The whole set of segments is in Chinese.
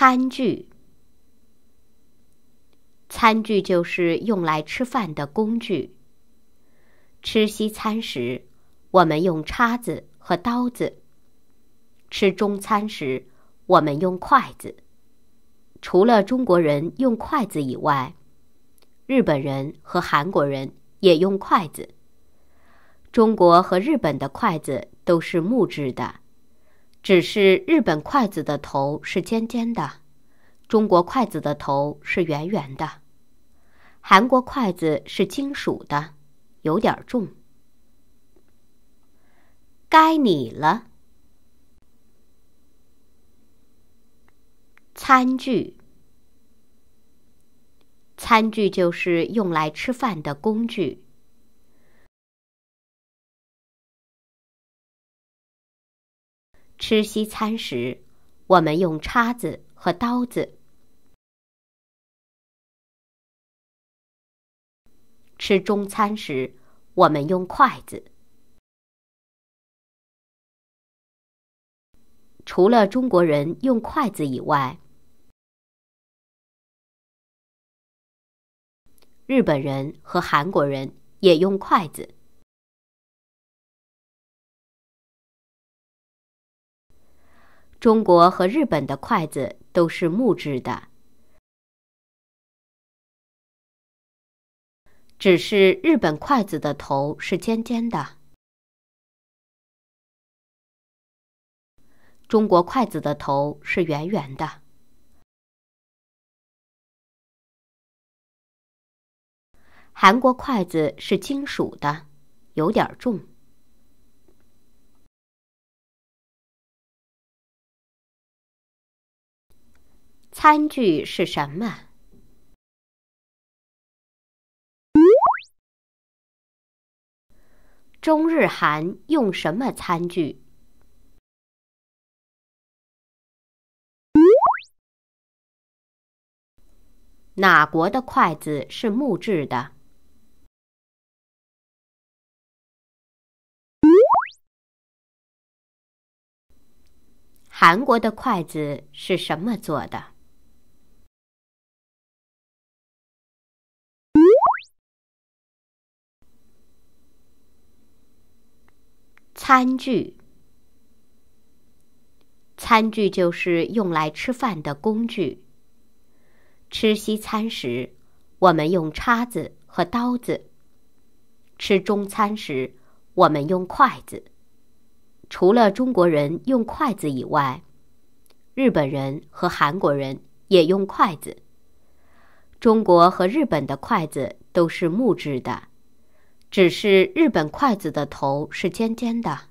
餐具，餐具就是用来吃饭的工具。吃西餐时，我们用叉子和刀子；吃中餐时，我们用筷子。除了中国人用筷子以外，日本人和韩国人也用筷子。中国和日本的筷子都是木质的，只是日本筷子的头是尖尖的。中国筷子的头是圆圆的，韩国筷子是金属的，有点重。该你了。餐具，餐具就是用来吃饭的工具。吃西餐时，我们用叉子和刀子。吃中餐时，我们用筷子。除了中国人用筷子以外，日本人和韩国人也用筷子。中国和日本的筷子都是木质的。只是日本筷子的头是尖尖的，中国筷子的头是圆圆的，韩国筷子是金属的，有点重。餐具是什么？中日韩用什么餐具？哪国的筷子是木质的？韩国的筷子是什么做的？餐具，餐具就是用来吃饭的工具。吃西餐时，我们用叉子和刀子；吃中餐时，我们用筷子。除了中国人用筷子以外，日本人和韩国人也用筷子。中国和日本的筷子都是木质的。只是日本筷子的头是尖尖的，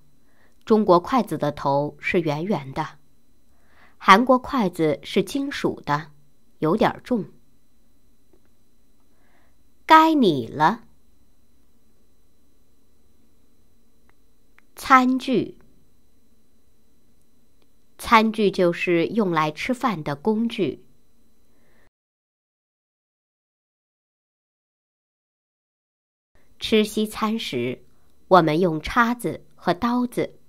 中国筷子的头是圆圆的，韩国筷子是金属的，有点重。该你了。餐具。餐具就是用来吃饭的工具。吃西餐时，我们用叉子和刀子；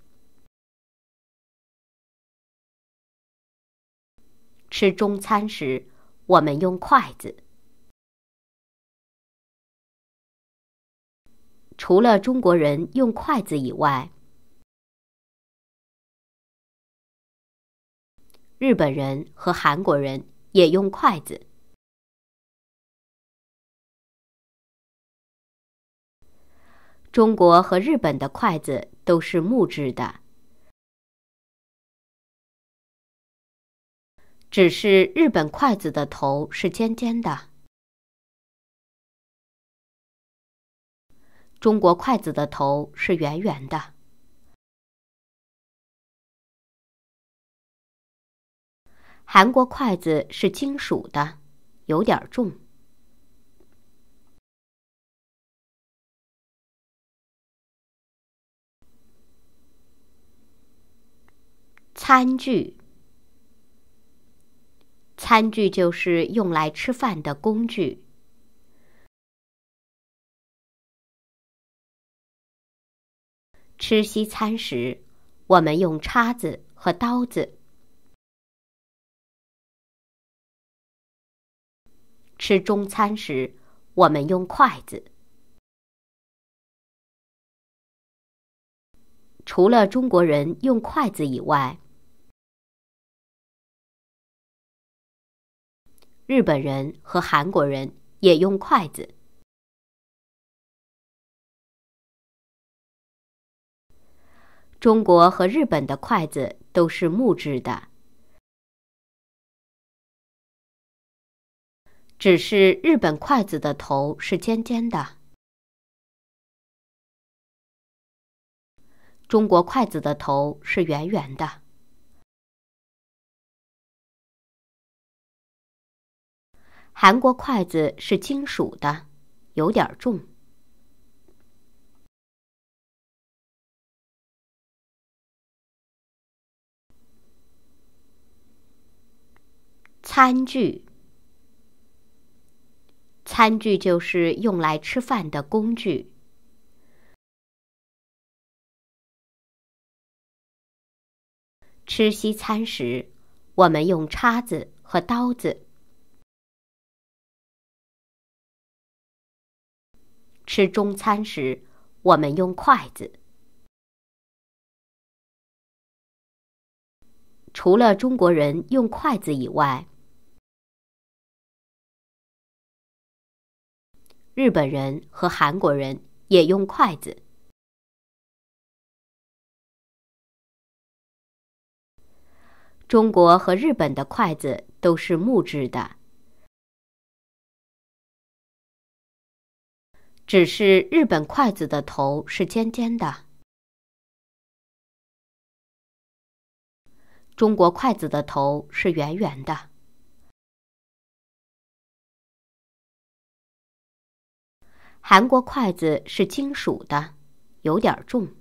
吃中餐时，我们用筷子。除了中国人用筷子以外，日本人和韩国人也用筷子。中国和日本的筷子都是木质的，只是日本筷子的头是尖尖的，中国筷子的头是圆圆的。韩国筷子是金属的，有点重。餐具，餐具就是用来吃饭的工具。吃西餐时，我们用叉子和刀子；吃中餐时，我们用筷子。除了中国人用筷子以外，日本人和韩国人也用筷子。中国和日本的筷子都是木质的，只是日本筷子的头是尖尖的，中国筷子的头是圆圆的。韩国筷子是金属的，有点重。餐具，餐具就是用来吃饭的工具。吃西餐时，我们用叉子和刀子。吃中餐时，我们用筷子。除了中国人用筷子以外，日本人和韩国人也用筷子。中国和日本的筷子都是木质的。只是日本筷子的头是尖尖的，中国筷子的头是圆圆的，韩国筷子是金属的，有点重。